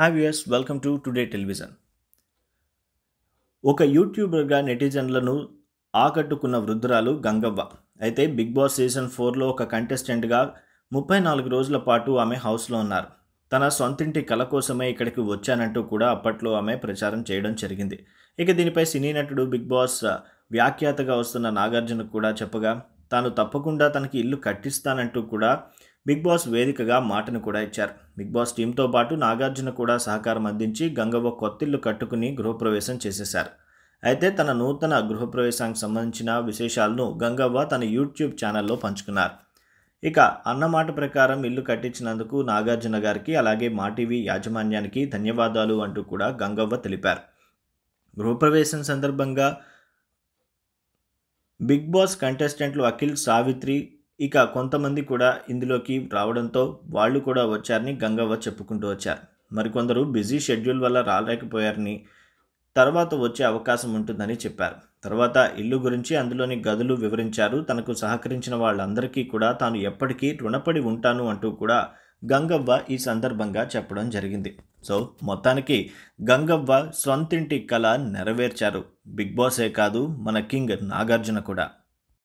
hi viewers welcome to today television ఒక యూట్యూబర్గా నెటిజన్లను ఆకట్టుకున్న వృద్ధురాలు గంగవ్వ అయితే బిగ్ బాస్ సీజన్ ఫోర్లో ఒక కంటెస్టెంట్గా ముప్పై నాలుగు రోజుల పాటు ఆమె హౌస్లో ఉన్నారు తన సొంతింటి కల కోసమే ఇక్కడికి వచ్చానంటూ కూడా అప్పట్లో ఆమె ప్రచారం చేయడం జరిగింది ఇక దీనిపై సినీ నటుడు బిగ్ బాస్ వ్యాఖ్యాతగా వస్తున్న నాగార్జున కూడా చెప్పగా తాను తప్పకుండా తనకి ఇల్లు కట్టిస్తానంటూ కూడా బిగ్ బాస్ వేదికగా మాటను కూడా ఇచ్చారు బిగ్ బాస్ టీంతో పాటు నాగార్జున కూడా సహకారం అందించి గంగవ్వ కొత్తిల్లు కట్టుకుని గృహప్రవేశం చేసేశారు అయితే తన నూతన గృహప్రవేశానికి సంబంధించిన విశేషాలను గంగవ్వ తన యూట్యూబ్ ఛానల్లో పంచుకున్నారు ఇక అన్నమాట ప్రకారం ఇల్లు కట్టించినందుకు నాగార్జున గారికి అలాగే మాటీవీ యాజమాన్యానికి ధన్యవాదాలు అంటూ కూడా గంగవ్వ తెలిపారు గృహప్రవేశం సందర్భంగా బిగ్ బాస్ కంటెస్టెంట్లు అఖిల్ సావిత్రి ఇక కొంతమంది కూడా ఇందులోకి రావడంతో వాళ్ళు కూడా వచ్చారని గంగవ్వ చెప్పుకుంటూ వచ్చారు మరికొందరు బిజీ షెడ్యూల్ వల్ల రాలేకపోయారని తర్వాత వచ్చే అవకాశం ఉంటుందని చెప్పారు తర్వాత ఇల్లు గురించి అందులోని గదులు వివరించారు తనకు సహకరించిన వాళ్ళందరికీ కూడా తాను ఎప్పటికీ రుణపడి ఉంటాను అంటూ కూడా గంగవ్వ ఈ సందర్భంగా చెప్పడం జరిగింది సో మొత్తానికి గంగవ్వ సొంతింటి కళ నెరవేర్చారు బిగ్ బాసే కాదు మన కింగ్ నాగార్జున కూడా